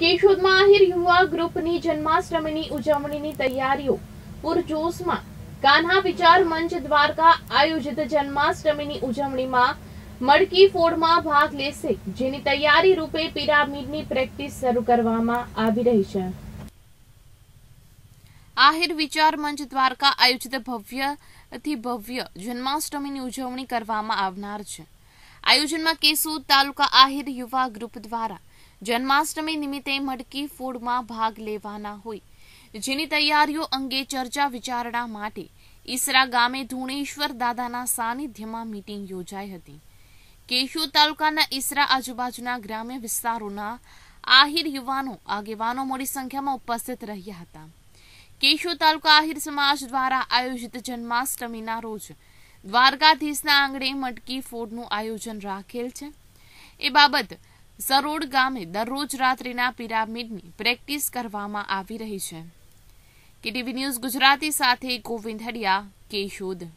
કેશોદમાં આહિર યુવા ગ્રુપની જન્માષ્ટમીની ઉજવણીની તૈયારીઓ પૂરજોશમાં કાન્હા વિચાર મંચ દ્વારકા આયોજિત જન્માષ્ટમીની ઉજવણીમાં મડકી ફોડમાં ભાગ લેશે જેની તૈયારી રૂપે પિરામિડની પ્રેક્ટિસ શરૂ કરવામાં આવી રહી છે આહિર વિચાર મંચ દ્વારકા આયોજિત ભવ્ય થી ભવ્ય જન્માષ્ટમીની ઉજવણી કરવામાં આવનાર છે આયોજનમાં કેસોદ તાલુકા આહિર યુવા ગ્રુપ દ્વારા જન્માષ્ટમી નિમિત્તે મટકી ફૂડમાં ભાગ લેવાના હોય જેની તૈયારીઓ અંગે ચર્ચા વિચારણા માટે ઈસરા ગામે ધુણેશ્વર દાદાના સાનિધ્યમાં મીટિંગ યોજાઈ હતી કેશોદ તાલુકાના ઈસરા આજુબાજુના ગ્રામ્ય વિસ્તારોના આહિર યુવાનો આગેવાનો મોટી સંખ્યામાં ઉપસ્થિત રહ્યા હતા કેશોદ તાલુકા આહિર સમાજ દ્વારા આયોજિત જન્માષ્ટમીના રોજ દ્વારકાધીશના આંગણે મટકી ફોડનું આયોજન રાખેલ છે એ બાબત સરોડ ગામે દરરોજ રાત્રિના પિરામિડની પ્રેક્ટિસ કરવામાં આવી રહી છે કેટીવી ન્યૂઝ ગુજરાતી સાથે ગોવિંદ હડિયા કેશોદ